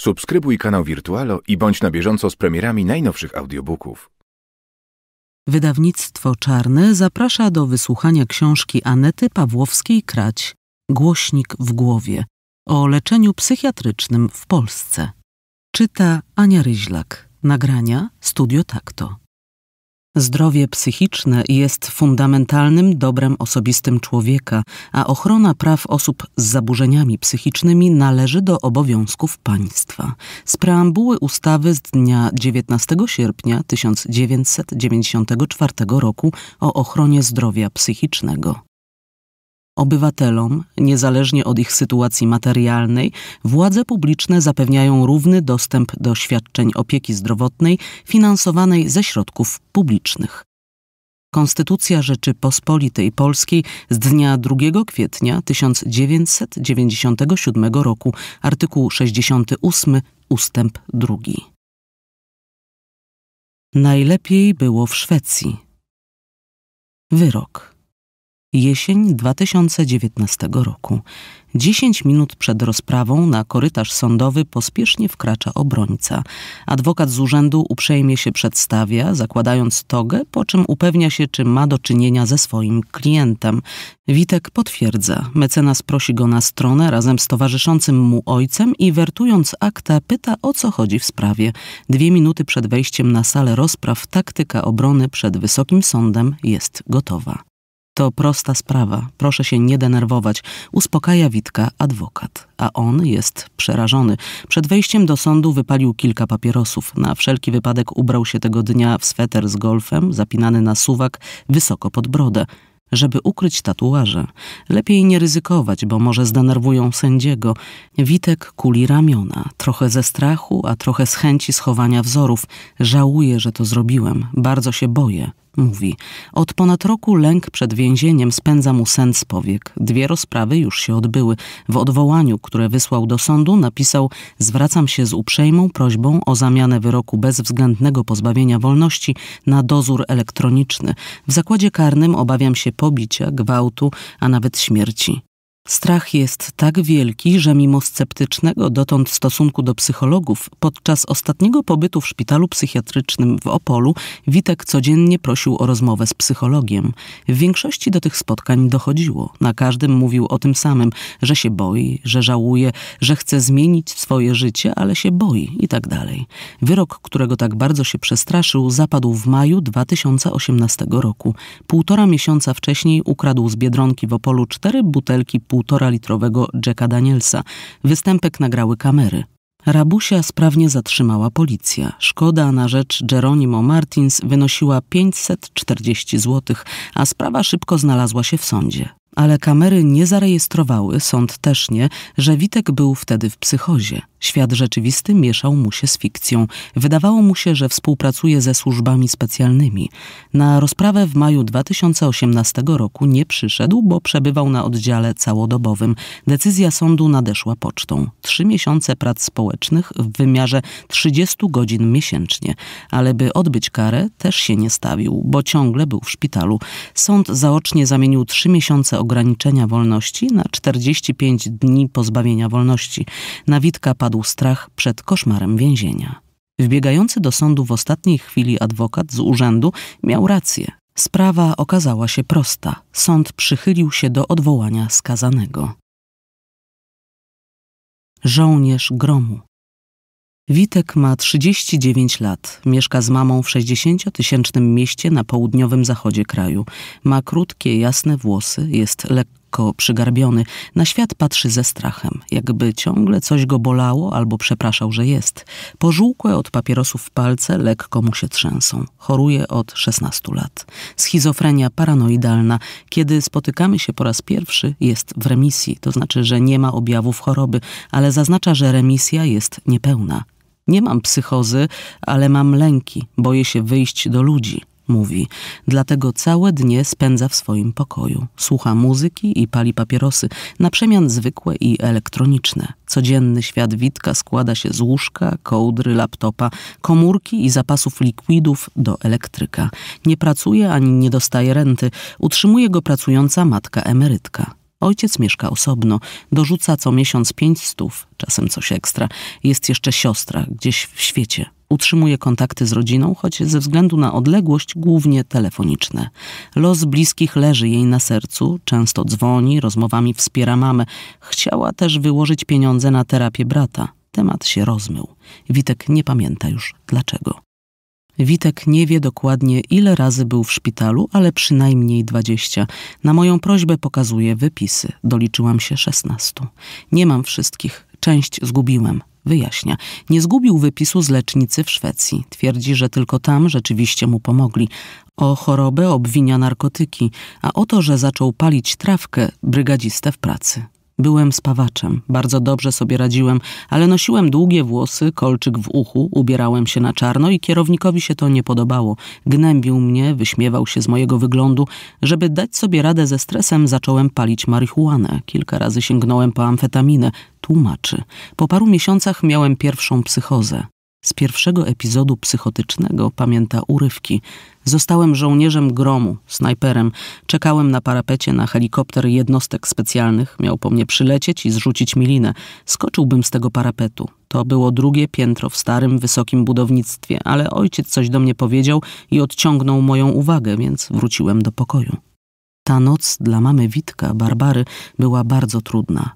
Subskrybuj kanał Virtualo i bądź na bieżąco z premierami najnowszych audiobooków. Wydawnictwo Czarne zaprasza do wysłuchania książki Anety Pawłowskiej-Krać Głośnik w głowie o leczeniu psychiatrycznym w Polsce. Czyta Ania Ryźlak. Nagrania Studio Takto. Zdrowie psychiczne jest fundamentalnym dobrem osobistym człowieka, a ochrona praw osób z zaburzeniami psychicznymi należy do obowiązków państwa. Z preambuły ustawy z dnia 19 sierpnia 1994 roku o ochronie zdrowia psychicznego. Obywatelom, niezależnie od ich sytuacji materialnej, władze publiczne zapewniają równy dostęp do świadczeń opieki zdrowotnej finansowanej ze środków publicznych. Konstytucja Rzeczypospolitej Polskiej z dnia 2 kwietnia 1997 roku, artykuł 68, ustęp 2. Najlepiej było w Szwecji. Wyrok. Jesień 2019 roku. Dziesięć minut przed rozprawą na korytarz sądowy pospiesznie wkracza obrońca. Adwokat z urzędu uprzejmie się przedstawia, zakładając togę, po czym upewnia się, czy ma do czynienia ze swoim klientem. Witek potwierdza. Mecenas prosi go na stronę razem z towarzyszącym mu ojcem i wertując akta pyta o co chodzi w sprawie. Dwie minuty przed wejściem na salę rozpraw taktyka obrony przed wysokim sądem jest gotowa. To prosta sprawa, proszę się nie denerwować, uspokaja Witka adwokat. A on jest przerażony. Przed wejściem do sądu wypalił kilka papierosów. Na wszelki wypadek ubrał się tego dnia w sweter z golfem, zapinany na suwak, wysoko pod brodę żeby ukryć tatuaże. Lepiej nie ryzykować, bo może zdenerwują sędziego. Witek kuli ramiona, trochę ze strachu, a trochę z chęci schowania wzorów. Żałuję, że to zrobiłem, bardzo się boję, mówi. Od ponad roku lęk przed więzieniem spędza mu sen z powiek. Dwie rozprawy już się odbyły. W odwołaniu, które wysłał do sądu, napisał: Zwracam się z uprzejmą prośbą o zamianę wyroku bezwzględnego pozbawienia wolności na dozór elektroniczny. W zakładzie karnym obawiam się pobicia, gwałtu, a nawet śmierci. Strach jest tak wielki, że mimo sceptycznego dotąd stosunku do psychologów, podczas ostatniego pobytu w szpitalu psychiatrycznym w Opolu, Witek codziennie prosił o rozmowę z psychologiem. W większości do tych spotkań dochodziło. Na każdym mówił o tym samym, że się boi, że żałuje, że chce zmienić swoje życie, ale się boi i tak dalej. Wyrok, którego tak bardzo się przestraszył, zapadł w maju 2018 roku. Półtora miesiąca wcześniej ukradł z Biedronki w Opolu cztery butelki półtora-litrowego Jacka Danielsa. Występek nagrały kamery. Rabusia sprawnie zatrzymała policja. Szkoda na rzecz Jeronimo Martins wynosiła 540 zł, a sprawa szybko znalazła się w sądzie. Ale kamery nie zarejestrowały, sąd też nie, że Witek był wtedy w psychozie. Świat rzeczywisty mieszał mu się z fikcją. Wydawało mu się, że współpracuje ze służbami specjalnymi. Na rozprawę w maju 2018 roku nie przyszedł, bo przebywał na oddziale całodobowym. Decyzja sądu nadeszła pocztą. Trzy miesiące prac społecznych w wymiarze 30 godzin miesięcznie. Ale by odbyć karę, też się nie stawił, bo ciągle był w szpitalu. Sąd zaocznie zamienił trzy miesiące ograniczenia wolności na 45 dni pozbawienia wolności. Na Witka padł opadł strach przed koszmarem więzienia. Wbiegający do sądu w ostatniej chwili adwokat z urzędu miał rację. Sprawa okazała się prosta. Sąd przychylił się do odwołania skazanego. Żołnierz gromu. Witek ma 39 lat, mieszka z mamą w 60-tysięcznym mieście na południowym zachodzie kraju. Ma krótkie, jasne włosy, jest lekko lekko przygarbiony, na świat patrzy ze strachem, jakby ciągle coś go bolało albo przepraszał, że jest. Pożółkłe od papierosów palce lekko mu się trzęsą. Choruje od 16 lat. Schizofrenia paranoidalna. Kiedy spotykamy się po raz pierwszy, jest w remisji, to znaczy, że nie ma objawów choroby, ale zaznacza, że remisja jest niepełna. Nie mam psychozy, ale mam lęki, boję się wyjść do ludzi mówi. Dlatego całe dnie spędza w swoim pokoju. Słucha muzyki i pali papierosy, na przemian zwykłe i elektroniczne. Codzienny świat Witka składa się z łóżka, kołdry, laptopa, komórki i zapasów likwidów do elektryka. Nie pracuje ani nie dostaje renty. Utrzymuje go pracująca matka emerytka. Ojciec mieszka osobno, dorzuca co miesiąc pięć stów, czasem coś ekstra. Jest jeszcze siostra, gdzieś w świecie. Utrzymuje kontakty z rodziną, choć ze względu na odległość głównie telefoniczne. Los bliskich leży jej na sercu, często dzwoni, rozmowami wspiera mamę. Chciała też wyłożyć pieniądze na terapię brata. Temat się rozmył. Witek nie pamięta już dlaczego. Witek nie wie dokładnie, ile razy był w szpitalu, ale przynajmniej dwadzieścia. Na moją prośbę pokazuje wypisy. Doliczyłam się szesnastu. Nie mam wszystkich. Część zgubiłem. Wyjaśnia. Nie zgubił wypisu z lecznicy w Szwecji. Twierdzi, że tylko tam rzeczywiście mu pomogli. O chorobę obwinia narkotyki, a o to, że zaczął palić trawkę brygadzistę w pracy. Byłem spawaczem, bardzo dobrze sobie radziłem, ale nosiłem długie włosy, kolczyk w uchu, ubierałem się na czarno i kierownikowi się to nie podobało. Gnębił mnie, wyśmiewał się z mojego wyglądu. Żeby dać sobie radę ze stresem, zacząłem palić marihuanę. Kilka razy sięgnąłem po amfetaminę. Tłumaczy. Po paru miesiącach miałem pierwszą psychozę. Z pierwszego epizodu psychotycznego pamięta urywki. Zostałem żołnierzem gromu, snajperem. Czekałem na parapecie na helikopter jednostek specjalnych. Miał po mnie przylecieć i zrzucić mi linę. Skoczyłbym z tego parapetu. To było drugie piętro w starym, wysokim budownictwie, ale ojciec coś do mnie powiedział i odciągnął moją uwagę, więc wróciłem do pokoju. Ta noc dla mamy Witka, Barbary, była bardzo trudna.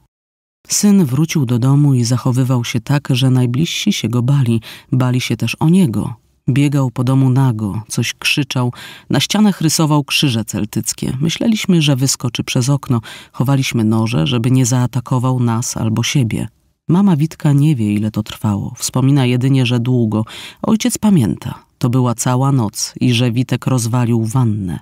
Syn wrócił do domu i zachowywał się tak, że najbliżsi się go bali, bali się też o niego. Biegał po domu nago, coś krzyczał. Na ścianach rysował krzyże celtyckie. Myśleliśmy, że wyskoczy przez okno. Chowaliśmy noże, żeby nie zaatakował nas albo siebie. Mama Witka nie wie, ile to trwało. Wspomina jedynie, że długo. Ojciec pamięta. To była cała noc i że Witek rozwalił wannę.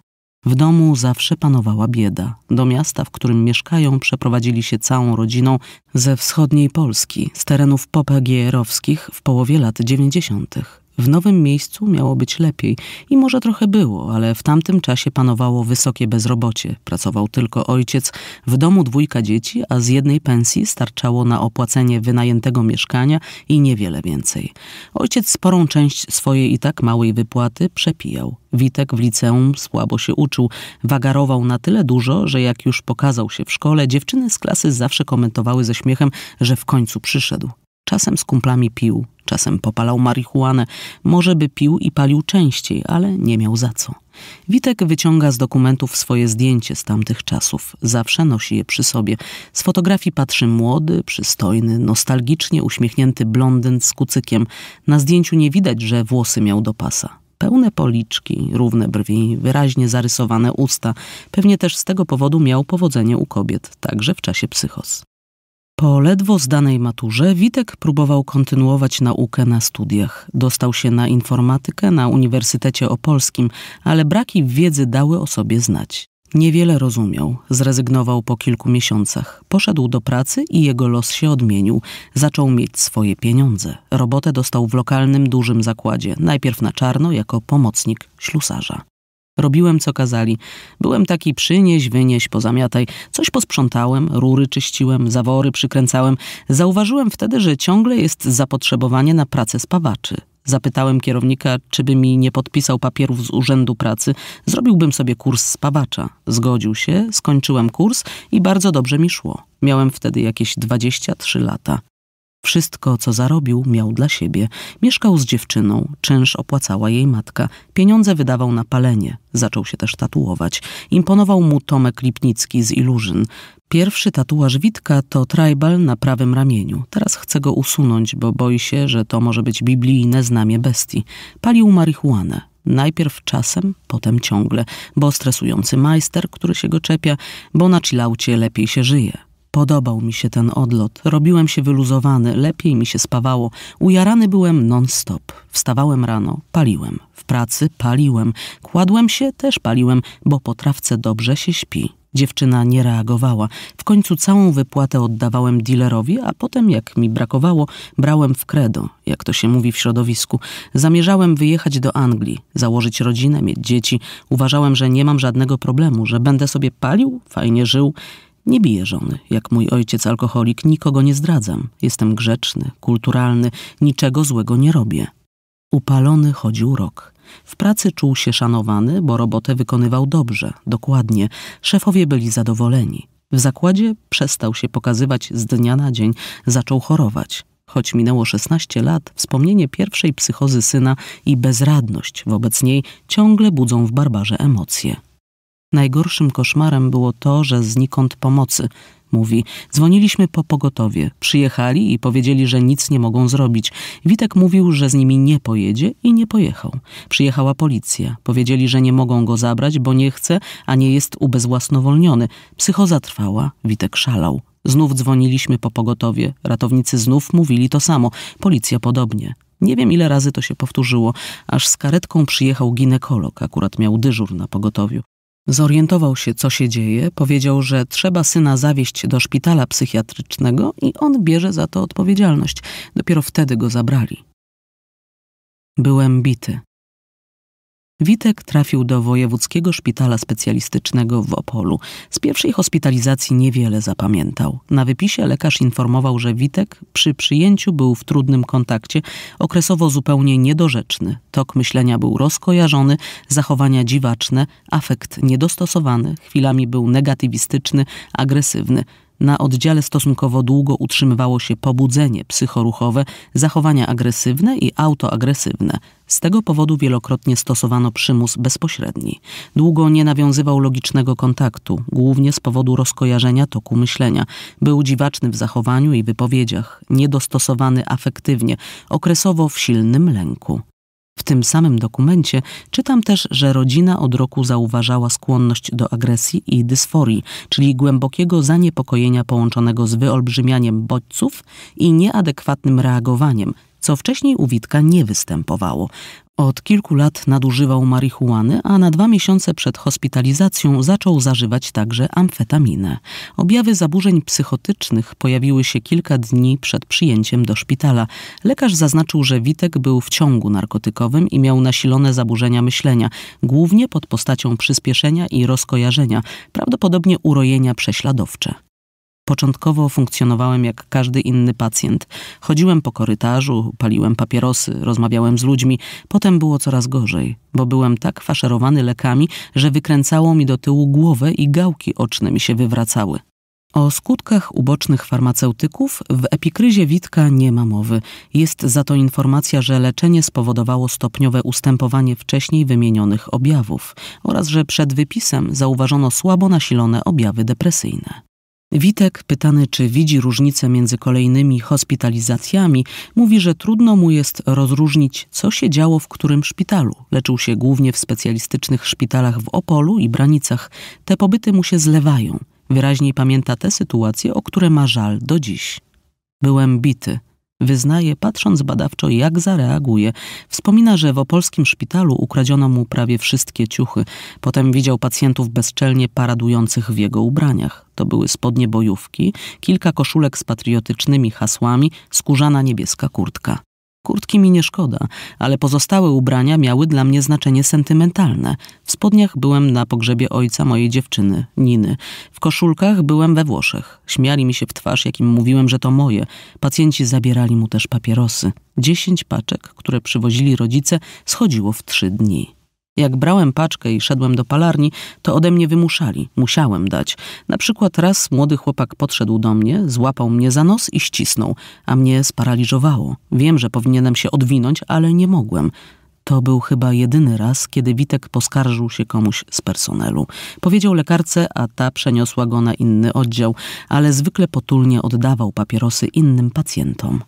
W domu zawsze panowała bieda. Do miasta, w którym mieszkają, przeprowadzili się całą rodziną ze wschodniej Polski, z terenów popagierowskich w połowie lat dziewięćdziesiątych. W nowym miejscu miało być lepiej i może trochę było, ale w tamtym czasie panowało wysokie bezrobocie. Pracował tylko ojciec, w domu dwójka dzieci, a z jednej pensji starczało na opłacenie wynajętego mieszkania i niewiele więcej. Ojciec sporą część swojej i tak małej wypłaty przepijał. Witek w liceum słabo się uczył, wagarował na tyle dużo, że jak już pokazał się w szkole, dziewczyny z klasy zawsze komentowały ze śmiechem, że w końcu przyszedł. Czasem z kumplami pił, czasem popalał marihuanę. Może by pił i palił częściej, ale nie miał za co. Witek wyciąga z dokumentów swoje zdjęcie z tamtych czasów. Zawsze nosi je przy sobie. Z fotografii patrzy młody, przystojny, nostalgicznie uśmiechnięty blondyn z kucykiem. Na zdjęciu nie widać, że włosy miał do pasa pełne policzki, równe brwi, wyraźnie zarysowane usta. Pewnie też z tego powodu miał powodzenie u kobiet, także w czasie psychos. Po ledwo zdanej maturze Witek próbował kontynuować naukę na studiach. Dostał się na informatykę na Uniwersytecie Opolskim, ale braki wiedzy dały o sobie znać. Niewiele rozumiał, zrezygnował po kilku miesiącach. Poszedł do pracy i jego los się odmienił. Zaczął mieć swoje pieniądze. Robotę dostał w lokalnym dużym zakładzie, najpierw na czarno jako pomocnik ślusarza. Robiłem, co kazali. Byłem taki przynieś, wynieś, pozamiataj. Coś posprzątałem, rury czyściłem, zawory przykręcałem. Zauważyłem wtedy, że ciągle jest zapotrzebowanie na pracę spawaczy. Zapytałem kierownika, czy by mi nie podpisał papierów z urzędu pracy. Zrobiłbym sobie kurs spawacza. Zgodził się, skończyłem kurs i bardzo dobrze mi szło. Miałem wtedy jakieś 23 lata. Wszystko, co zarobił, miał dla siebie. Mieszkał z dziewczyną, czynsz opłacała jej matka. Pieniądze wydawał na palenie. Zaczął się też tatuować. Imponował mu Tomek Lipnicki z Iluzyn. Pierwszy tatuaż Witka to tribal na prawym ramieniu. Teraz chce go usunąć, bo boi się, że to może być biblijne znamie bestii. Palił marihuanę. Najpierw czasem, potem ciągle, bo stresujący majster, który się go czepia, bo na chillaucie lepiej się żyje. Podobał mi się ten odlot, robiłem się wyluzowany, lepiej mi się spawało, ujarany byłem non-stop. Wstawałem rano, paliłem, w pracy paliłem, kładłem się, też paliłem, bo po trawce dobrze się śpi. Dziewczyna nie reagowała. W końcu całą wypłatę oddawałem dealerowi, a potem, jak mi brakowało, brałem w kredo, jak to się mówi w środowisku. Zamierzałem wyjechać do Anglii, założyć rodzinę, mieć dzieci. Uważałem, że nie mam żadnego problemu, że będę sobie palił, fajnie żył. Nie biję żony, jak mój ojciec alkoholik, nikogo nie zdradzam. Jestem grzeczny, kulturalny, niczego złego nie robię. Upalony chodził rok. W pracy czuł się szanowany, bo robotę wykonywał dobrze, dokładnie. Szefowie byli zadowoleni. W zakładzie przestał się pokazywać z dnia na dzień, zaczął chorować. Choć minęło 16 lat, wspomnienie pierwszej psychozy syna i bezradność wobec niej ciągle budzą w barbarze emocje. Najgorszym koszmarem było to, że znikąd pomocy, mówi. Dzwoniliśmy po pogotowie. Przyjechali i powiedzieli, że nic nie mogą zrobić. Witek mówił, że z nimi nie pojedzie i nie pojechał. Przyjechała policja. Powiedzieli, że nie mogą go zabrać, bo nie chce, a nie jest ubezwłasnowolniony. Psychoza trwała, Witek szalał. Znów dzwoniliśmy po pogotowie. Ratownicy znów mówili to samo. Policja podobnie. Nie wiem, ile razy to się powtórzyło, aż z karetką przyjechał ginekolog, akurat miał dyżur na pogotowiu. Zorientował się, co się dzieje, powiedział, że trzeba syna zawieźć do szpitala psychiatrycznego i on bierze za to odpowiedzialność. Dopiero wtedy go zabrali. Byłem bity. Witek trafił do Wojewódzkiego Szpitala Specjalistycznego w Opolu. Z pierwszej hospitalizacji niewiele zapamiętał. Na wypisie lekarz informował, że Witek przy przyjęciu był w trudnym kontakcie, okresowo zupełnie niedorzeczny. Tok myślenia był rozkojarzony, zachowania dziwaczne, afekt niedostosowany, chwilami był negatywistyczny, agresywny. Na oddziale stosunkowo długo utrzymywało się pobudzenie psychoruchowe, zachowania agresywne i autoagresywne. Z tego powodu wielokrotnie stosowano przymus bezpośredni. Długo nie nawiązywał logicznego kontaktu, głównie z powodu rozkojarzenia toku myślenia. Był dziwaczny w zachowaniu i wypowiedziach, niedostosowany afektywnie, okresowo w silnym lęku. W tym samym dokumencie czytam też, że rodzina od roku zauważała skłonność do agresji i dysforii, czyli głębokiego zaniepokojenia połączonego z wyolbrzymianiem bodźców i nieadekwatnym reagowaniem co wcześniej u Witka nie występowało. Od kilku lat nadużywał marihuany, a na dwa miesiące przed hospitalizacją zaczął zażywać także amfetaminę. Objawy zaburzeń psychotycznych pojawiły się kilka dni przed przyjęciem do szpitala. Lekarz zaznaczył, że Witek był w ciągu narkotykowym i miał nasilone zaburzenia myślenia, głównie pod postacią przyspieszenia i rozkojarzenia, prawdopodobnie urojenia prześladowcze. Początkowo funkcjonowałem jak każdy inny pacjent. Chodziłem po korytarzu, paliłem papierosy, rozmawiałem z ludźmi. Potem było coraz gorzej, bo byłem tak faszerowany lekami, że wykręcało mi do tyłu głowę i gałki oczne mi się wywracały. O skutkach ubocznych farmaceutyków w epikryzie Witka nie ma mowy. Jest za to informacja, że leczenie spowodowało stopniowe ustępowanie wcześniej wymienionych objawów oraz że przed wypisem zauważono słabo nasilone objawy depresyjne. Witek, pytany czy widzi różnicę między kolejnymi hospitalizacjami, mówi, że trudno mu jest rozróżnić, co się działo w którym szpitalu. Leczył się głównie w specjalistycznych szpitalach w Opolu i Branicach. Te pobyty mu się zlewają. Wyraźniej pamięta te sytuacje, o które ma żal do dziś. Byłem bity. Wyznaje, patrząc badawczo, jak zareaguje. Wspomina, że w opolskim szpitalu ukradziono mu prawie wszystkie ciuchy. Potem widział pacjentów bezczelnie paradujących w jego ubraniach. To były spodnie bojówki, kilka koszulek z patriotycznymi hasłami, skórzana niebieska kurtka. Kurtki mi nie szkoda, ale pozostałe ubrania miały dla mnie znaczenie sentymentalne. W spodniach byłem na pogrzebie ojca mojej dziewczyny, Niny. W koszulkach byłem we Włoszech. Śmiali mi się w twarz, jakim mówiłem, że to moje. Pacjenci zabierali mu też papierosy. Dziesięć paczek, które przywozili rodzice, schodziło w trzy dni. Jak brałem paczkę i szedłem do palarni, to ode mnie wymuszali, musiałem dać. Na przykład raz młody chłopak podszedł do mnie, złapał mnie za nos i ścisnął, a mnie sparaliżowało. Wiem, że powinienem się odwinąć, ale nie mogłem. To był chyba jedyny raz, kiedy Witek poskarżył się komuś z personelu. Powiedział lekarce, a ta przeniosła go na inny oddział, ale zwykle potulnie oddawał papierosy innym pacjentom.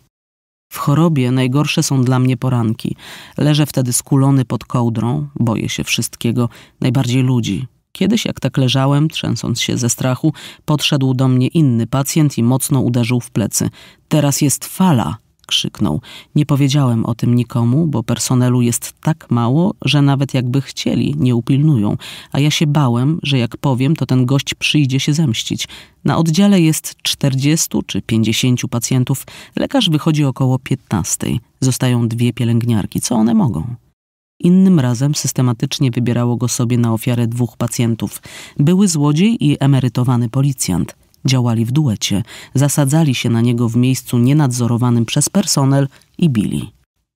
W chorobie najgorsze są dla mnie poranki. Leżę wtedy skulony pod kołdrą, boję się wszystkiego, najbardziej ludzi. Kiedyś, jak tak leżałem, trzęsąc się ze strachu, podszedł do mnie inny pacjent i mocno uderzył w plecy. Teraz jest fala, krzyknął. Nie powiedziałem o tym nikomu, bo personelu jest tak mało, że nawet jakby chcieli, nie upilnują, a ja się bałem, że jak powiem, to ten gość przyjdzie się zemścić. Na oddziale jest 40 czy 50 pacjentów, lekarz wychodzi około 15. Zostają dwie pielęgniarki. Co one mogą? Innym razem systematycznie wybierało go sobie na ofiarę dwóch pacjentów. Były złodziej i emerytowany policjant. Działali w duecie, zasadzali się na niego w miejscu nienadzorowanym przez personel i bili.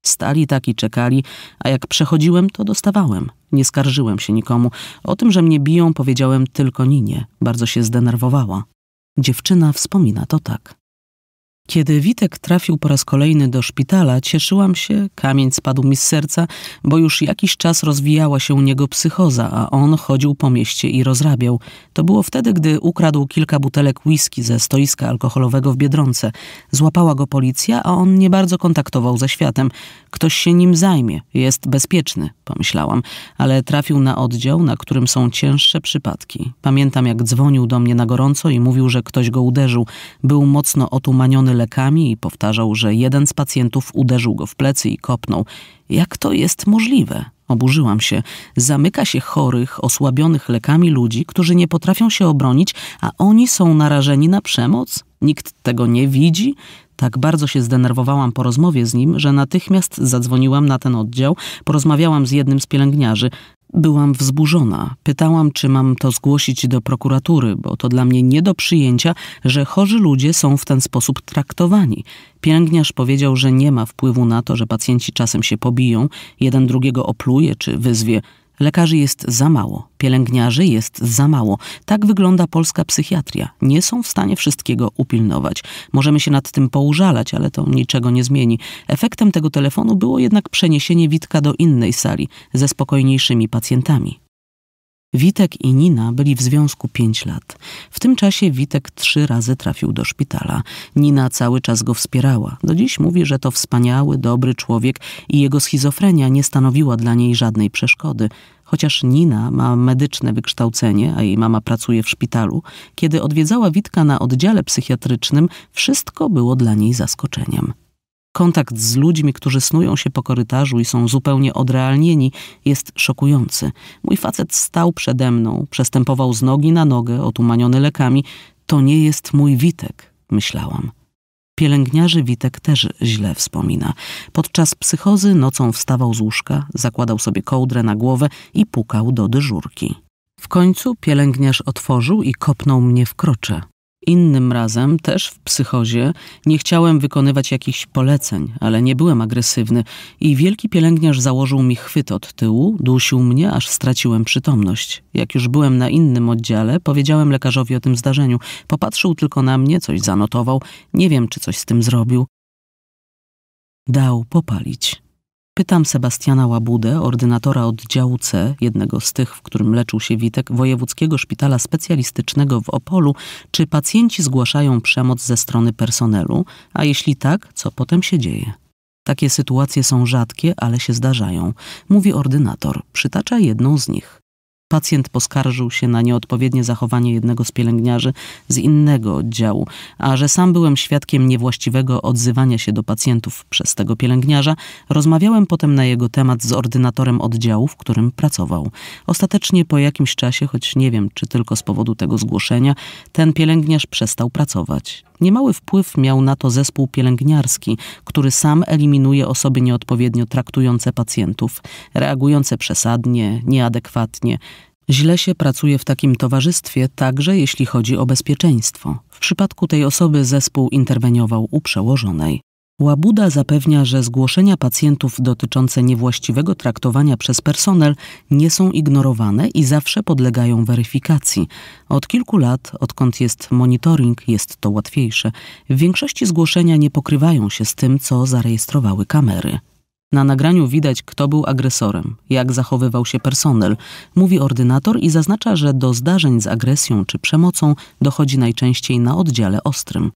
Stali tak i czekali, a jak przechodziłem, to dostawałem. Nie skarżyłem się nikomu. O tym, że mnie biją, powiedziałem tylko Ninie. Bardzo się zdenerwowała. Dziewczyna wspomina to tak. Kiedy Witek trafił po raz kolejny do szpitala, cieszyłam się, kamień spadł mi z serca, bo już jakiś czas rozwijała się u niego psychoza, a on chodził po mieście i rozrabiał. To było wtedy, gdy ukradł kilka butelek whisky ze stoiska alkoholowego w Biedronce. Złapała go policja, a on nie bardzo kontaktował ze światem. Ktoś się nim zajmie, jest bezpieczny, pomyślałam, ale trafił na oddział, na którym są cięższe przypadki. Pamiętam, jak dzwonił do mnie na gorąco i mówił, że ktoś go uderzył. Był mocno otumaniony lekami i powtarzał, że jeden z pacjentów uderzył go w plecy i kopnął. Jak to jest możliwe? Oburzyłam się. Zamyka się chorych, osłabionych lekami ludzi, którzy nie potrafią się obronić, a oni są narażeni na przemoc? Nikt tego nie widzi? Tak bardzo się zdenerwowałam po rozmowie z nim, że natychmiast zadzwoniłam na ten oddział, porozmawiałam z jednym z pielęgniarzy. Byłam wzburzona. Pytałam, czy mam to zgłosić do prokuratury, bo to dla mnie nie do przyjęcia, że chorzy ludzie są w ten sposób traktowani. Pielęgniarz powiedział, że nie ma wpływu na to, że pacjenci czasem się pobiją, jeden drugiego opluje czy wyzwie. Lekarzy jest za mało, pielęgniarzy jest za mało. Tak wygląda polska psychiatria. Nie są w stanie wszystkiego upilnować. Możemy się nad tym poużalać, ale to niczego nie zmieni. Efektem tego telefonu było jednak przeniesienie Witka do innej sali ze spokojniejszymi pacjentami. Witek i Nina byli w związku pięć lat. W tym czasie Witek trzy razy trafił do szpitala. Nina cały czas go wspierała. Do dziś mówi, że to wspaniały, dobry człowiek i jego schizofrenia nie stanowiła dla niej żadnej przeszkody. Chociaż Nina ma medyczne wykształcenie, a jej mama pracuje w szpitalu, kiedy odwiedzała Witka na oddziale psychiatrycznym, wszystko było dla niej zaskoczeniem. Kontakt z ludźmi, którzy snują się po korytarzu i są zupełnie odrealnieni, jest szokujący. Mój facet stał przede mną, przestępował z nogi na nogę, otumaniony lekami. To nie jest mój Witek, myślałam. Pielęgniarzy Witek też źle wspomina. Podczas psychozy nocą wstawał z łóżka, zakładał sobie kołdrę na głowę i pukał do dyżurki. W końcu pielęgniarz otworzył i kopnął mnie w krocze. Innym razem, też w psychozie, nie chciałem wykonywać jakichś poleceń, ale nie byłem agresywny i wielki pielęgniarz założył mi chwyt od tyłu, dusił mnie, aż straciłem przytomność. Jak już byłem na innym oddziale, powiedziałem lekarzowi o tym zdarzeniu. Popatrzył tylko na mnie, coś zanotował, nie wiem, czy coś z tym zrobił. Dał popalić. Pytam Sebastiana Łabudę, ordynatora oddziału C, jednego z tych, w którym leczył się Witek, Wojewódzkiego Szpitala Specjalistycznego w Opolu, czy pacjenci zgłaszają przemoc ze strony personelu, a jeśli tak, co potem się dzieje. Takie sytuacje są rzadkie, ale się zdarzają, mówi ordynator. Przytacza jedną z nich. Pacjent poskarżył się na nieodpowiednie zachowanie jednego z pielęgniarzy z innego oddziału, a że sam byłem świadkiem niewłaściwego odzywania się do pacjentów przez tego pielęgniarza, rozmawiałem potem na jego temat z ordynatorem oddziału, w którym pracował. Ostatecznie po jakimś czasie, choć nie wiem czy tylko z powodu tego zgłoszenia, ten pielęgniarz przestał pracować. Niemały wpływ miał na to zespół pielęgniarski, który sam eliminuje osoby nieodpowiednio traktujące pacjentów, reagujące przesadnie, nieadekwatnie. Źle się pracuje w takim towarzystwie także jeśli chodzi o bezpieczeństwo. W przypadku tej osoby zespół interweniował u przełożonej. Łabuda zapewnia, że zgłoszenia pacjentów dotyczące niewłaściwego traktowania przez personel nie są ignorowane i zawsze podlegają weryfikacji. Od kilku lat, odkąd jest monitoring, jest to łatwiejsze. W większości zgłoszenia nie pokrywają się z tym, co zarejestrowały kamery. Na nagraniu widać, kto był agresorem, jak zachowywał się personel, mówi ordynator i zaznacza, że do zdarzeń z agresją czy przemocą dochodzi najczęściej na oddziale ostrym.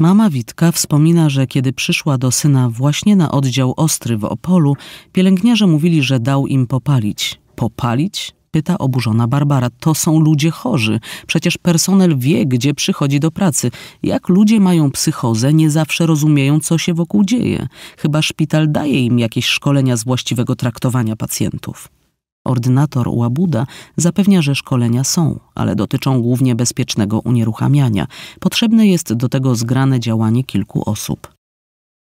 Mama Witka wspomina, że kiedy przyszła do syna właśnie na oddział ostry w Opolu, pielęgniarze mówili, że dał im popalić. Popalić? Pyta oburzona Barbara. To są ludzie chorzy. Przecież personel wie, gdzie przychodzi do pracy. Jak ludzie mają psychozę, nie zawsze rozumieją, co się wokół dzieje. Chyba szpital daje im jakieś szkolenia z właściwego traktowania pacjentów. Ordynator Łabuda zapewnia, że szkolenia są, ale dotyczą głównie bezpiecznego unieruchamiania. Potrzebne jest do tego zgrane działanie kilku osób.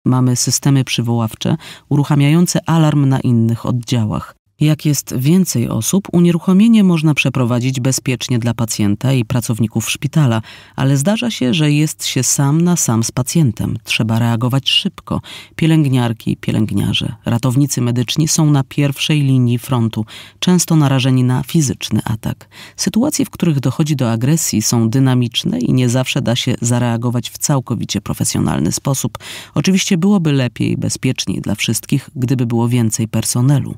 Mamy systemy przywoławcze uruchamiające alarm na innych oddziałach. Jak jest więcej osób, unieruchomienie można przeprowadzić bezpiecznie dla pacjenta i pracowników szpitala, ale zdarza się, że jest się sam na sam z pacjentem. Trzeba reagować szybko. Pielęgniarki, pielęgniarze, ratownicy medyczni są na pierwszej linii frontu, często narażeni na fizyczny atak. Sytuacje, w których dochodzi do agresji, są dynamiczne i nie zawsze da się zareagować w całkowicie profesjonalny sposób. Oczywiście byłoby lepiej i bezpieczniej dla wszystkich, gdyby było więcej personelu.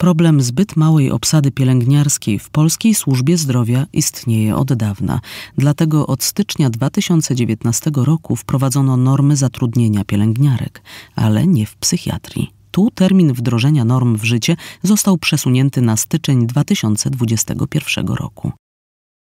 Problem zbyt małej obsady pielęgniarskiej w polskiej służbie zdrowia istnieje od dawna. Dlatego od stycznia 2019 roku wprowadzono normy zatrudnienia pielęgniarek, ale nie w psychiatrii. Tu termin wdrożenia norm w życie został przesunięty na styczeń 2021 roku.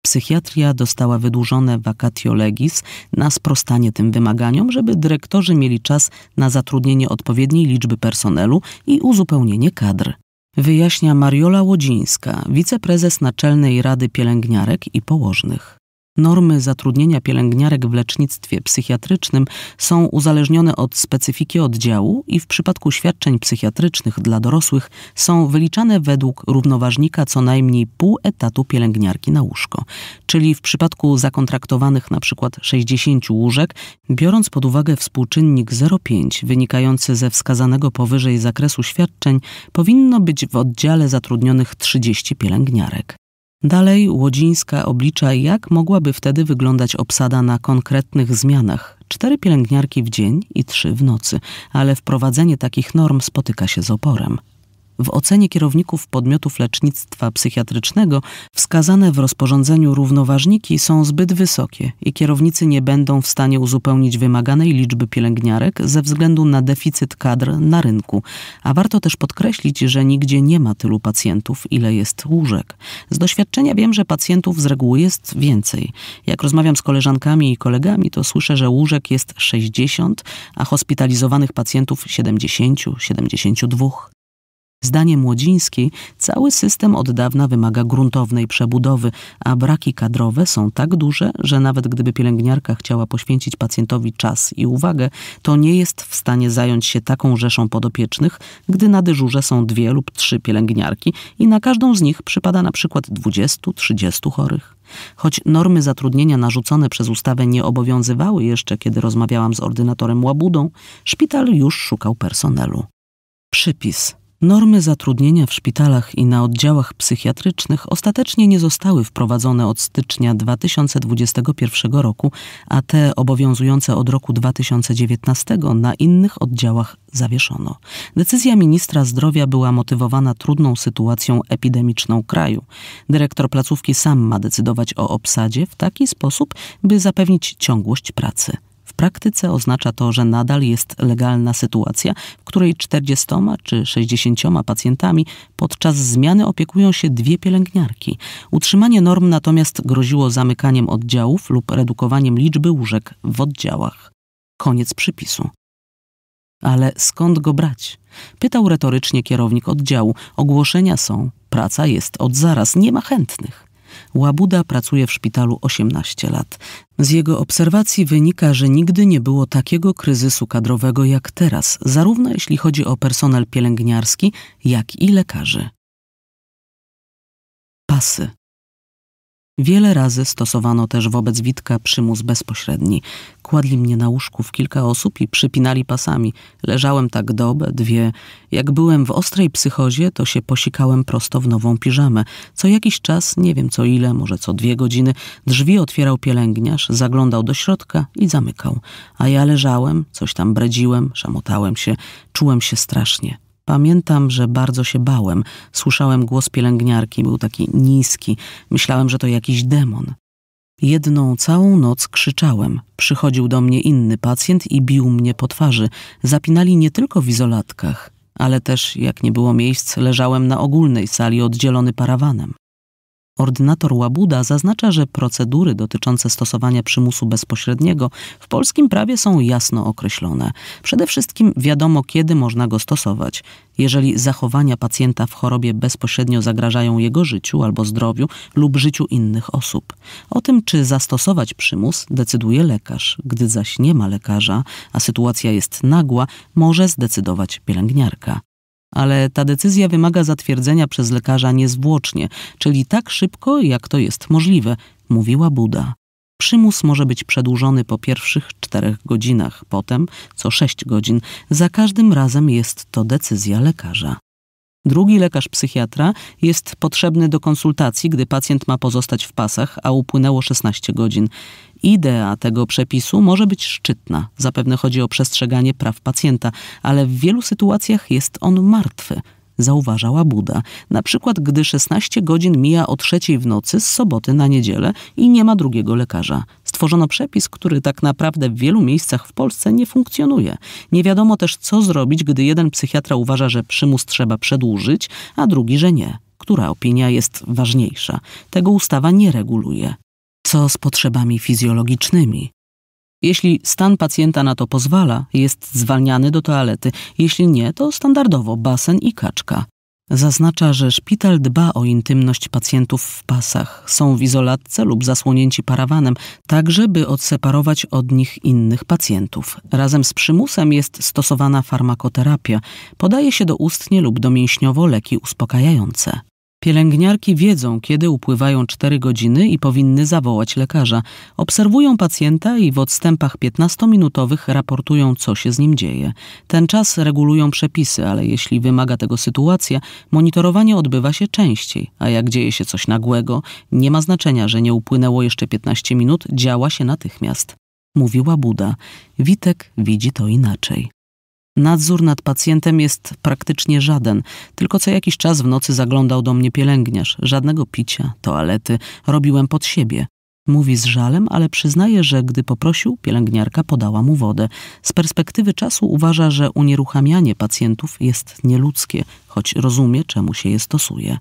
Psychiatria dostała wydłużone vacatio legis na sprostanie tym wymaganiom, żeby dyrektorzy mieli czas na zatrudnienie odpowiedniej liczby personelu i uzupełnienie kadr wyjaśnia Mariola Łodzińska, wiceprezes Naczelnej Rady Pielęgniarek i Położnych. Normy zatrudnienia pielęgniarek w lecznictwie psychiatrycznym są uzależnione od specyfiki oddziału i w przypadku świadczeń psychiatrycznych dla dorosłych są wyliczane według równoważnika co najmniej pół etatu pielęgniarki na łóżko. Czyli w przypadku zakontraktowanych na przykład 60 łóżek, biorąc pod uwagę współczynnik 0,5 wynikający ze wskazanego powyżej zakresu świadczeń, powinno być w oddziale zatrudnionych 30 pielęgniarek. Dalej Łodzińska oblicza, jak mogłaby wtedy wyglądać obsada na konkretnych zmianach. Cztery pielęgniarki w dzień i trzy w nocy, ale wprowadzenie takich norm spotyka się z oporem w ocenie kierowników podmiotów lecznictwa psychiatrycznego wskazane w rozporządzeniu równoważniki są zbyt wysokie i kierownicy nie będą w stanie uzupełnić wymaganej liczby pielęgniarek ze względu na deficyt kadr na rynku. A warto też podkreślić, że nigdzie nie ma tylu pacjentów, ile jest łóżek. Z doświadczenia wiem, że pacjentów z reguły jest więcej. Jak rozmawiam z koleżankami i kolegami, to słyszę, że łóżek jest 60, a hospitalizowanych pacjentów 70, 72. Zdaniem Młodzińskiej cały system od dawna wymaga gruntownej przebudowy, a braki kadrowe są tak duże, że nawet gdyby pielęgniarka chciała poświęcić pacjentowi czas i uwagę, to nie jest w stanie zająć się taką rzeszą podopiecznych, gdy na dyżurze są dwie lub trzy pielęgniarki i na każdą z nich przypada na przykład 20-30 chorych. Choć normy zatrudnienia narzucone przez ustawę nie obowiązywały jeszcze, kiedy rozmawiałam z ordynatorem Łabudą, szpital już szukał personelu. Przypis Normy zatrudnienia w szpitalach i na oddziałach psychiatrycznych ostatecznie nie zostały wprowadzone od stycznia 2021 roku, a te obowiązujące od roku 2019 na innych oddziałach zawieszono. Decyzja ministra zdrowia była motywowana trudną sytuacją epidemiczną kraju. Dyrektor placówki sam ma decydować o obsadzie w taki sposób, by zapewnić ciągłość pracy. W praktyce oznacza to, że nadal jest legalna sytuacja, w której 40 czy 60 pacjentami podczas zmiany opiekują się dwie pielęgniarki. Utrzymanie norm natomiast groziło zamykaniem oddziałów lub redukowaniem liczby łóżek w oddziałach. Koniec przypisu. Ale skąd go brać? Pytał retorycznie kierownik oddziału. Ogłoszenia są, praca jest od zaraz, nie ma chętnych. Łabuda pracuje w szpitalu 18 lat. Z jego obserwacji wynika, że nigdy nie było takiego kryzysu kadrowego jak teraz, zarówno jeśli chodzi o personel pielęgniarski, jak i lekarzy. Pasy. Wiele razy stosowano też wobec Witka przymus bezpośredni. Kładli mnie na łóżku w kilka osób i przypinali pasami. Leżałem tak dobę, dwie. Jak byłem w ostrej psychozie, to się posikałem prosto w nową piżamę. Co jakiś czas, nie wiem co ile, może co dwie godziny, drzwi otwierał pielęgniarz, zaglądał do środka i zamykał. A ja leżałem, coś tam bredziłem, szamotałem się, czułem się strasznie. Pamiętam, że bardzo się bałem. Słyszałem głos pielęgniarki, był taki niski. Myślałem, że to jakiś demon. Jedną całą noc krzyczałem. Przychodził do mnie inny pacjent i bił mnie po twarzy. Zapinali nie tylko w izolatkach, ale też, jak nie było miejsc, leżałem na ogólnej sali oddzielony parawanem. Ordynator Łabuda zaznacza, że procedury dotyczące stosowania przymusu bezpośredniego w polskim prawie są jasno określone. Przede wszystkim wiadomo, kiedy można go stosować. Jeżeli zachowania pacjenta w chorobie bezpośrednio zagrażają jego życiu albo zdrowiu lub życiu innych osób. O tym, czy zastosować przymus, decyduje lekarz. Gdy zaś nie ma lekarza, a sytuacja jest nagła, może zdecydować pielęgniarka ale ta decyzja wymaga zatwierdzenia przez lekarza niezwłocznie, czyli tak szybko, jak to jest możliwe, mówiła Buda. Przymus może być przedłużony po pierwszych czterech godzinach, potem co sześć godzin. Za każdym razem jest to decyzja lekarza. Drugi lekarz psychiatra jest potrzebny do konsultacji, gdy pacjent ma pozostać w pasach, a upłynęło 16 godzin. Idea tego przepisu może być szczytna, zapewne chodzi o przestrzeganie praw pacjenta, ale w wielu sytuacjach jest on martwy, zauważała Buda. Na przykład, gdy 16 godzin mija o trzeciej w nocy z soboty na niedzielę i nie ma drugiego lekarza. Stworzono przepis, który tak naprawdę w wielu miejscach w Polsce nie funkcjonuje. Nie wiadomo też, co zrobić, gdy jeden psychiatra uważa, że przymus trzeba przedłużyć, a drugi, że nie. Która opinia jest ważniejsza? Tego ustawa nie reguluje co z potrzebami fizjologicznymi. Jeśli stan pacjenta na to pozwala, jest zwalniany do toalety, jeśli nie, to standardowo basen i kaczka. Zaznacza, że szpital dba o intymność pacjentów w pasach, są w izolatce lub zasłonięci parawanem, tak żeby odseparować od nich innych pacjentów. Razem z przymusem jest stosowana farmakoterapia, podaje się doustnie lub domięśniowo leki uspokajające. Pielęgniarki wiedzą, kiedy upływają 4 godziny i powinny zawołać lekarza. Obserwują pacjenta i w odstępach 15-minutowych raportują, co się z nim dzieje. Ten czas regulują przepisy, ale jeśli wymaga tego sytuacja, monitorowanie odbywa się częściej. A jak dzieje się coś nagłego, nie ma znaczenia, że nie upłynęło jeszcze 15 minut, działa się natychmiast. Mówiła Buda. Witek widzi to inaczej. Nadzór nad pacjentem jest praktycznie żaden. Tylko co jakiś czas w nocy zaglądał do mnie pielęgniarz. Żadnego picia, toalety. Robiłem pod siebie. Mówi z żalem, ale przyznaje, że gdy poprosił, pielęgniarka podała mu wodę. Z perspektywy czasu uważa, że unieruchamianie pacjentów jest nieludzkie, choć rozumie, czemu się je stosuje.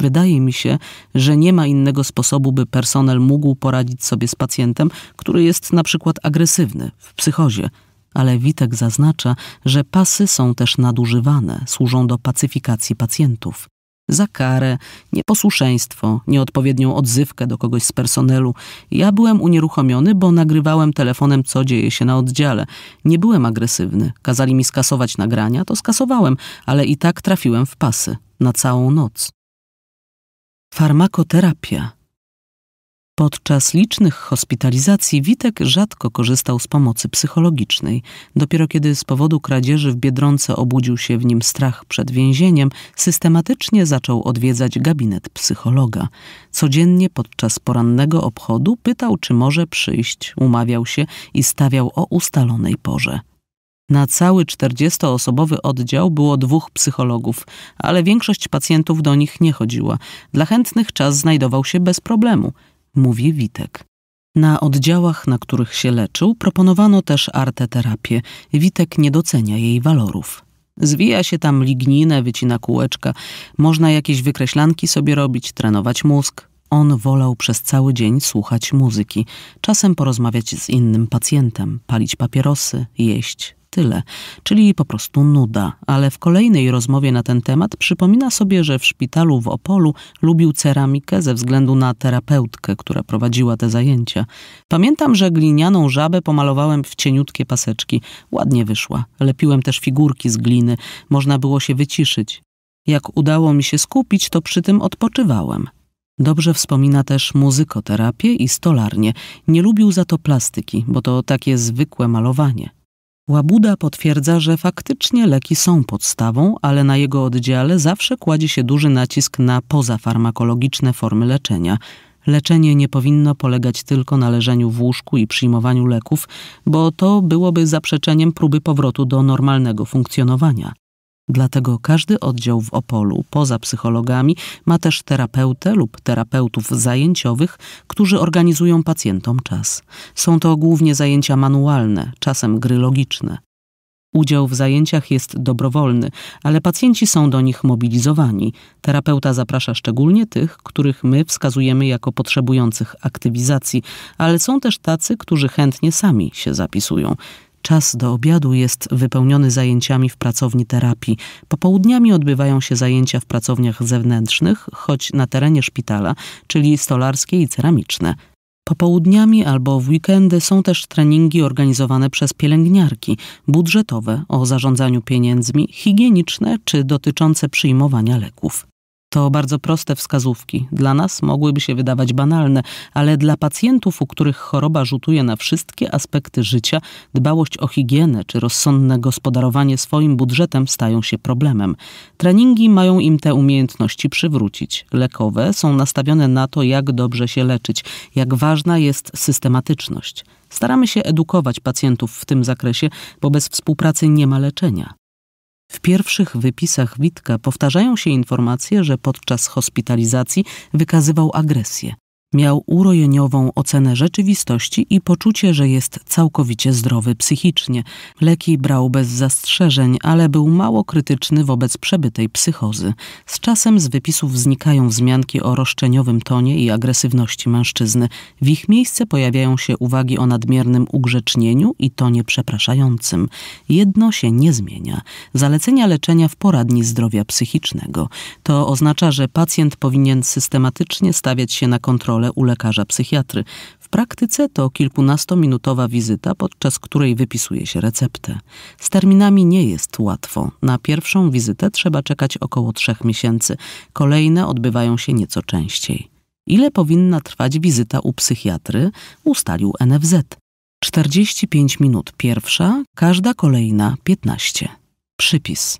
Wydaje mi się, że nie ma innego sposobu, by personel mógł poradzić sobie z pacjentem, który jest na przykład agresywny, w psychozie, ale Witek zaznacza, że pasy są też nadużywane, służą do pacyfikacji pacjentów. Za karę, nieposłuszeństwo, nieodpowiednią odzywkę do kogoś z personelu. Ja byłem unieruchomiony, bo nagrywałem telefonem, co dzieje się na oddziale. Nie byłem agresywny. Kazali mi skasować nagrania, to skasowałem, ale i tak trafiłem w pasy. Na całą noc. Farmakoterapia Podczas licznych hospitalizacji Witek rzadko korzystał z pomocy psychologicznej. Dopiero kiedy z powodu kradzieży w Biedronce obudził się w nim strach przed więzieniem, systematycznie zaczął odwiedzać gabinet psychologa. Codziennie podczas porannego obchodu pytał, czy może przyjść, umawiał się i stawiał o ustalonej porze. Na cały 40-osobowy oddział było dwóch psychologów, ale większość pacjentów do nich nie chodziła. Dla chętnych czas znajdował się bez problemu – mówi Witek. Na oddziałach, na których się leczył, proponowano też arteterapię. Witek nie docenia jej walorów. Zwija się tam ligninę, wycina kółeczka, można jakieś wykreślanki sobie robić, trenować mózg. On wolał przez cały dzień słuchać muzyki, czasem porozmawiać z innym pacjentem, palić papierosy, jeść, tyle, czyli po prostu nuda, ale w kolejnej rozmowie na ten temat przypomina sobie, że w szpitalu w Opolu lubił ceramikę ze względu na terapeutkę, która prowadziła te zajęcia. Pamiętam, że glinianą żabę pomalowałem w cieniutkie paseczki. Ładnie wyszła. Lepiłem też figurki z gliny. Można było się wyciszyć. Jak udało mi się skupić, to przy tym odpoczywałem. Dobrze wspomina też muzykoterapię i stolarnię. Nie lubił za to plastyki, bo to takie zwykłe malowanie. Łabuda potwierdza, że faktycznie leki są podstawą, ale na jego oddziale zawsze kładzie się duży nacisk na pozafarmakologiczne formy leczenia. Leczenie nie powinno polegać tylko na leżeniu w łóżku i przyjmowaniu leków, bo to byłoby zaprzeczeniem próby powrotu do normalnego funkcjonowania. Dlatego każdy oddział w Opolu, poza psychologami, ma też terapeutę lub terapeutów zajęciowych, którzy organizują pacjentom czas. Są to głównie zajęcia manualne, czasem gry logiczne. Udział w zajęciach jest dobrowolny, ale pacjenci są do nich mobilizowani. Terapeuta zaprasza szczególnie tych, których my wskazujemy jako potrzebujących aktywizacji, ale są też tacy, którzy chętnie sami się zapisują. Czas do obiadu jest wypełniony zajęciami w pracowni terapii. Popołudniami odbywają się zajęcia w pracowniach zewnętrznych, choć na terenie szpitala, czyli stolarskie i ceramiczne. Popołudniami albo w weekendy są też treningi organizowane przez pielęgniarki, budżetowe o zarządzaniu pieniędzmi, higieniczne czy dotyczące przyjmowania leków. To bardzo proste wskazówki. Dla nas mogłyby się wydawać banalne, ale dla pacjentów, u których choroba rzutuje na wszystkie aspekty życia, dbałość o higienę czy rozsądne gospodarowanie swoim budżetem stają się problemem. Treningi mają im te umiejętności przywrócić. Lekowe są nastawione na to, jak dobrze się leczyć, jak ważna jest systematyczność. Staramy się edukować pacjentów w tym zakresie, bo bez współpracy nie ma leczenia. W pierwszych wypisach Witka powtarzają się informacje, że podczas hospitalizacji wykazywał agresję. Miał urojeniową ocenę rzeczywistości i poczucie, że jest całkowicie zdrowy psychicznie. Leki brał bez zastrzeżeń, ale był mało krytyczny wobec przebytej psychozy. Z czasem z wypisów znikają wzmianki o roszczeniowym tonie i agresywności mężczyzny. W ich miejsce pojawiają się uwagi o nadmiernym ugrzecznieniu i tonie przepraszającym. Jedno się nie zmienia. Zalecenia leczenia w poradni zdrowia psychicznego. To oznacza, że pacjent powinien systematycznie stawiać się na kontrolę kontrolę u lekarza psychiatry. W praktyce to kilkunastominutowa wizyta, podczas której wypisuje się receptę. Z terminami nie jest łatwo. Na pierwszą wizytę trzeba czekać około trzech miesięcy, kolejne odbywają się nieco częściej. Ile powinna trwać wizyta u psychiatry, ustalił NFZ. 45 minut pierwsza, każda kolejna 15. Przypis.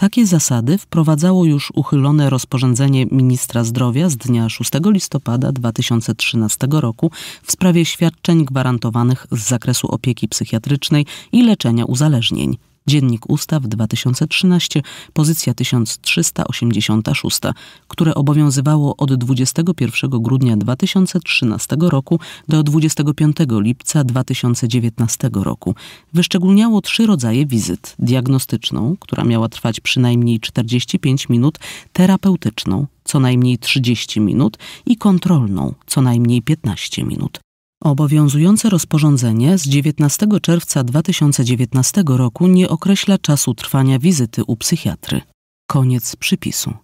Takie zasady wprowadzało już uchylone rozporządzenie ministra zdrowia z dnia 6 listopada 2013 roku w sprawie świadczeń gwarantowanych z zakresu opieki psychiatrycznej i leczenia uzależnień. Dziennik Ustaw 2013, pozycja 1386, które obowiązywało od 21 grudnia 2013 roku do 25 lipca 2019 roku. Wyszczególniało trzy rodzaje wizyt: diagnostyczną, która miała trwać przynajmniej 45 minut, terapeutyczną, co najmniej 30 minut i kontrolną, co najmniej 15 minut. Obowiązujące rozporządzenie z 19 czerwca 2019 roku nie określa czasu trwania wizyty u psychiatry. Koniec przypisu.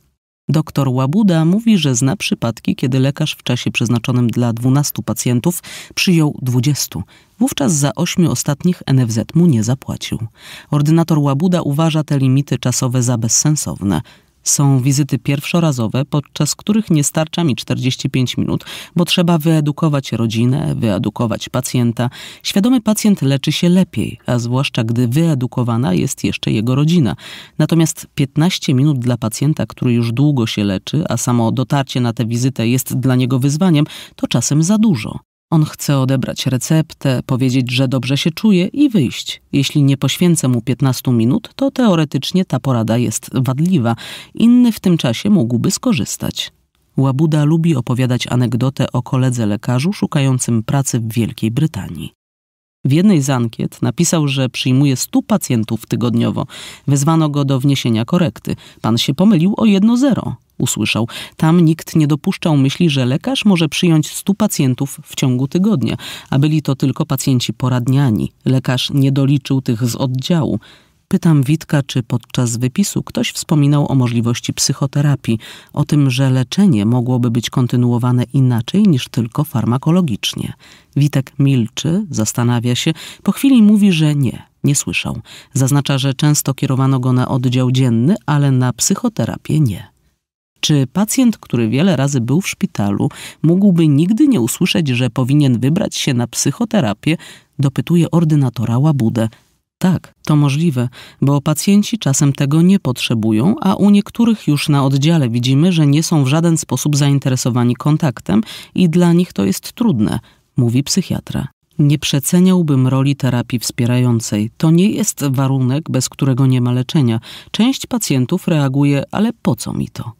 Doktor Łabuda mówi, że zna przypadki, kiedy lekarz w czasie przeznaczonym dla 12 pacjentów przyjął 20. Wówczas za 8 ostatnich NFZ mu nie zapłacił. Ordynator Łabuda uważa te limity czasowe za bezsensowne. Są wizyty pierwszorazowe, podczas których nie starcza mi 45 minut, bo trzeba wyedukować rodzinę, wyedukować pacjenta. Świadomy pacjent leczy się lepiej, a zwłaszcza gdy wyedukowana jest jeszcze jego rodzina. Natomiast 15 minut dla pacjenta, który już długo się leczy, a samo dotarcie na tę wizytę jest dla niego wyzwaniem, to czasem za dużo. On chce odebrać receptę, powiedzieć, że dobrze się czuje i wyjść. Jeśli nie poświęcę mu 15 minut, to teoretycznie ta porada jest wadliwa. Inny w tym czasie mógłby skorzystać. Łabuda lubi opowiadać anegdotę o koledze lekarzu szukającym pracy w Wielkiej Brytanii. W jednej z ankiet napisał, że przyjmuje 100 pacjentów tygodniowo. Wezwano go do wniesienia korekty. Pan się pomylił o jedno zero usłyszał. Tam nikt nie dopuszczał myśli, że lekarz może przyjąć 100 pacjentów w ciągu tygodnia, a byli to tylko pacjenci poradniani. Lekarz nie doliczył tych z oddziału. Pytam Witka, czy podczas wypisu ktoś wspominał o możliwości psychoterapii, o tym, że leczenie mogłoby być kontynuowane inaczej niż tylko farmakologicznie. Witek milczy, zastanawia się, po chwili mówi, że nie, nie słyszał. Zaznacza, że często kierowano go na oddział dzienny, ale na psychoterapię nie. Czy pacjent, który wiele razy był w szpitalu, mógłby nigdy nie usłyszeć, że powinien wybrać się na psychoterapię? Dopytuje ordynatora Łabudę. Tak, to możliwe, bo pacjenci czasem tego nie potrzebują, a u niektórych już na oddziale widzimy, że nie są w żaden sposób zainteresowani kontaktem i dla nich to jest trudne, mówi psychiatra. Nie przeceniałbym roli terapii wspierającej. To nie jest warunek, bez którego nie ma leczenia. Część pacjentów reaguje, ale po co mi to?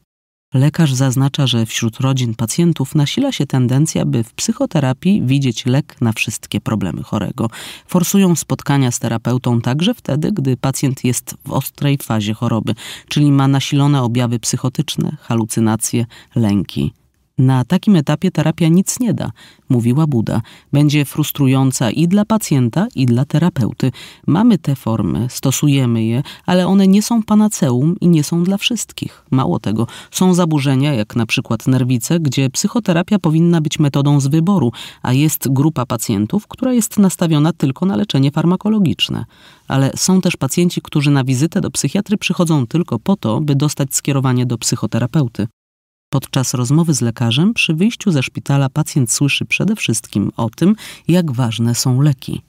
Lekarz zaznacza, że wśród rodzin pacjentów nasila się tendencja, by w psychoterapii widzieć lek na wszystkie problemy chorego. Forsują spotkania z terapeutą także wtedy, gdy pacjent jest w ostrej fazie choroby, czyli ma nasilone objawy psychotyczne, halucynacje, lęki. Na takim etapie terapia nic nie da, mówiła Buda. Będzie frustrująca i dla pacjenta, i dla terapeuty. Mamy te formy, stosujemy je, ale one nie są panaceum i nie są dla wszystkich. Mało tego, są zaburzenia, jak na przykład nerwice, gdzie psychoterapia powinna być metodą z wyboru, a jest grupa pacjentów, która jest nastawiona tylko na leczenie farmakologiczne. Ale są też pacjenci, którzy na wizytę do psychiatry przychodzą tylko po to, by dostać skierowanie do psychoterapeuty. Podczas rozmowy z lekarzem przy wyjściu ze szpitala pacjent słyszy przede wszystkim o tym, jak ważne są leki.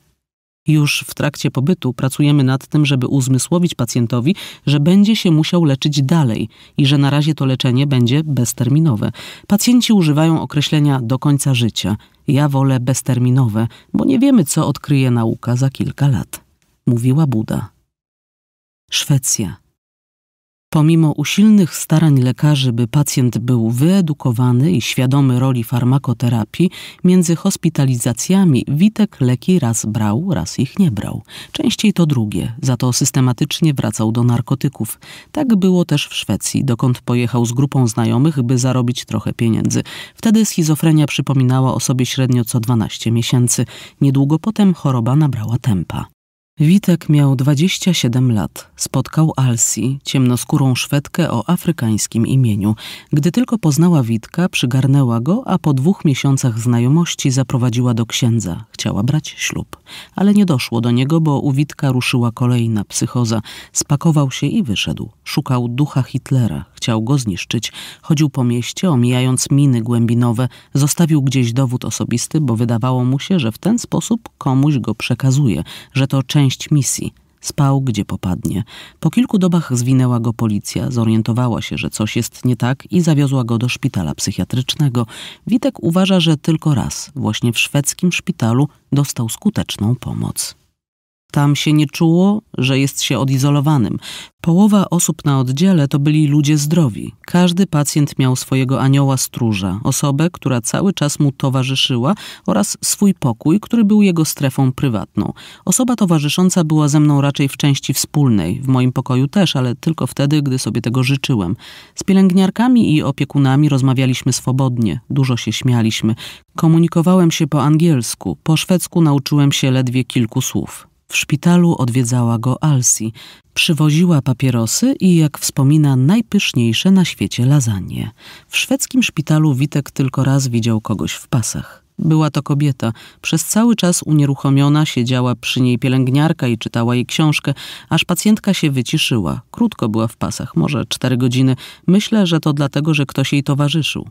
Już w trakcie pobytu pracujemy nad tym, żeby uzmysłowić pacjentowi, że będzie się musiał leczyć dalej i że na razie to leczenie będzie bezterminowe. Pacjenci używają określenia do końca życia. Ja wolę bezterminowe, bo nie wiemy, co odkryje nauka za kilka lat. Mówiła Buda. Szwecja. Pomimo usilnych starań lekarzy, by pacjent był wyedukowany i świadomy roli farmakoterapii, między hospitalizacjami Witek leki raz brał, raz ich nie brał. Częściej to drugie, za to systematycznie wracał do narkotyków. Tak było też w Szwecji, dokąd pojechał z grupą znajomych, by zarobić trochę pieniędzy. Wtedy schizofrenia przypominała o sobie średnio co 12 miesięcy. Niedługo potem choroba nabrała tempa. Witek miał 27 lat. Spotkał Alsi, ciemnoskórą Szwedkę o afrykańskim imieniu. Gdy tylko poznała Witka, przygarnęła go, a po dwóch miesiącach znajomości zaprowadziła do księdza. Chciała brać ślub. Ale nie doszło do niego, bo u Witka ruszyła kolejna psychoza. Spakował się i wyszedł. Szukał ducha Hitlera, chciał go zniszczyć. Chodził po mieście, omijając miny głębinowe. Zostawił gdzieś dowód osobisty, bo wydawało mu się, że w ten sposób komuś go przekazuje, że to część misji. Spał, gdzie popadnie. Po kilku dobach zwinęła go policja, zorientowała się, że coś jest nie tak i zawiozła go do szpitala psychiatrycznego. Witek uważa, że tylko raz, właśnie w szwedzkim szpitalu, dostał skuteczną pomoc. Tam się nie czuło, że jest się odizolowanym. Połowa osób na oddziale to byli ludzie zdrowi. Każdy pacjent miał swojego anioła stróża, osobę, która cały czas mu towarzyszyła oraz swój pokój, który był jego strefą prywatną. Osoba towarzysząca była ze mną raczej w części wspólnej, w moim pokoju też, ale tylko wtedy, gdy sobie tego życzyłem. Z pielęgniarkami i opiekunami rozmawialiśmy swobodnie, dużo się śmialiśmy. Komunikowałem się po angielsku, po szwedzku nauczyłem się ledwie kilku słów. W szpitalu odwiedzała go Alsi, przywoziła papierosy i, jak wspomina, najpyszniejsze na świecie lasagne. W szwedzkim szpitalu Witek tylko raz widział kogoś w pasach. Była to kobieta. Przez cały czas unieruchomiona siedziała przy niej pielęgniarka i czytała jej książkę, aż pacjentka się wyciszyła. Krótko była w pasach, może cztery godziny. Myślę, że to dlatego, że ktoś jej towarzyszył.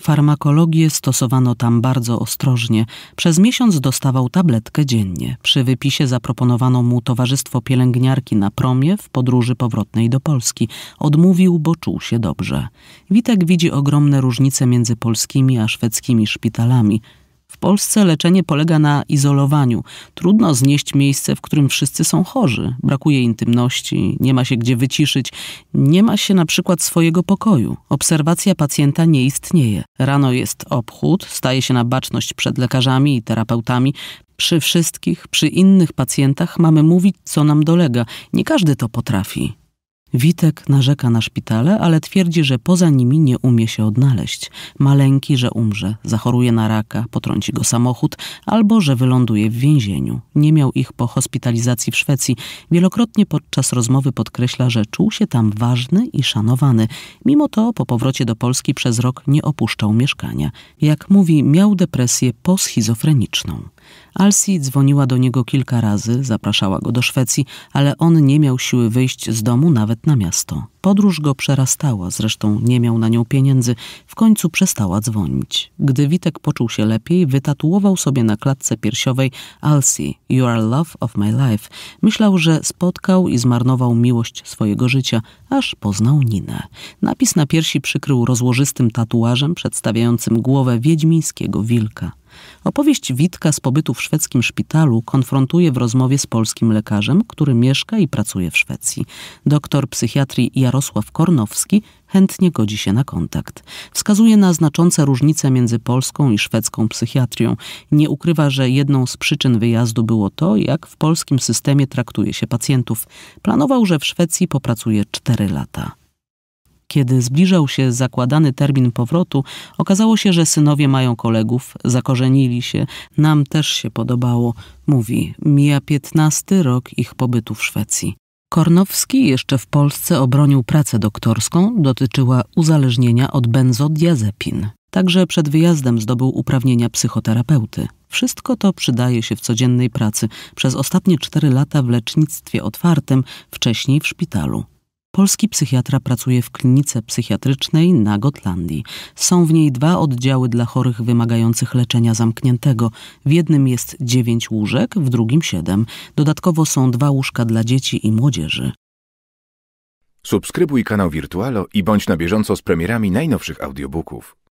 Farmakologię stosowano tam bardzo ostrożnie. Przez miesiąc dostawał tabletkę dziennie. Przy wypisie zaproponowano mu towarzystwo pielęgniarki na promie w podróży powrotnej do Polski. Odmówił, bo czuł się dobrze. Witek widzi ogromne różnice między polskimi a szwedzkimi szpitalami. W Polsce leczenie polega na izolowaniu. Trudno znieść miejsce, w którym wszyscy są chorzy. Brakuje intymności, nie ma się gdzie wyciszyć, nie ma się na przykład swojego pokoju. Obserwacja pacjenta nie istnieje. Rano jest obchód, staje się na baczność przed lekarzami i terapeutami. Przy wszystkich, przy innych pacjentach mamy mówić, co nam dolega. Nie każdy to potrafi. Witek narzeka na szpitale, ale twierdzi, że poza nimi nie umie się odnaleźć. Ma lęki, że umrze, zachoruje na raka, potrąci go samochód albo że wyląduje w więzieniu. Nie miał ich po hospitalizacji w Szwecji. Wielokrotnie podczas rozmowy podkreśla, że czuł się tam ważny i szanowany. Mimo to po powrocie do Polski przez rok nie opuszczał mieszkania. Jak mówi, miał depresję poschizofreniczną. Alsi dzwoniła do niego kilka razy, zapraszała go do Szwecji, ale on nie miał siły wyjść z domu nawet na miasto. Podróż go przerastała, zresztą nie miał na nią pieniędzy, w końcu przestała dzwonić. Gdy Witek poczuł się lepiej, wytatuował sobie na klatce piersiowej Alsi, You are love of my life. Myślał, że spotkał i zmarnował miłość swojego życia, aż poznał Ninę. Napis na piersi przykrył rozłożystym tatuażem przedstawiającym głowę wiedźmińskiego wilka. Opowieść Witka z pobytu w szwedzkim szpitalu konfrontuje w rozmowie z polskim lekarzem, który mieszka i pracuje w Szwecji. Doktor psychiatrii Jarosław Kornowski chętnie godzi się na kontakt. Wskazuje na znaczące różnice między polską i szwedzką psychiatrią. Nie ukrywa, że jedną z przyczyn wyjazdu było to, jak w polskim systemie traktuje się pacjentów. Planował, że w Szwecji popracuje 4 lata. Kiedy zbliżał się zakładany termin powrotu, okazało się, że synowie mają kolegów, zakorzenili się, nam też się podobało, mówi, mija piętnasty rok ich pobytu w Szwecji. Kornowski jeszcze w Polsce obronił pracę doktorską, dotyczyła uzależnienia od benzodiazepin. Także przed wyjazdem zdobył uprawnienia psychoterapeuty. Wszystko to przydaje się w codziennej pracy, przez ostatnie cztery lata w lecznictwie otwartym, wcześniej w szpitalu. Polski psychiatra pracuje w klinice psychiatrycznej na Gotlandii. Są w niej dwa oddziały dla chorych wymagających leczenia zamkniętego. W jednym jest dziewięć łóżek, w drugim siedem. Dodatkowo są dwa łóżka dla dzieci i młodzieży. Subskrybuj kanał Wirtualo i bądź na bieżąco z premierami najnowszych audiobooków.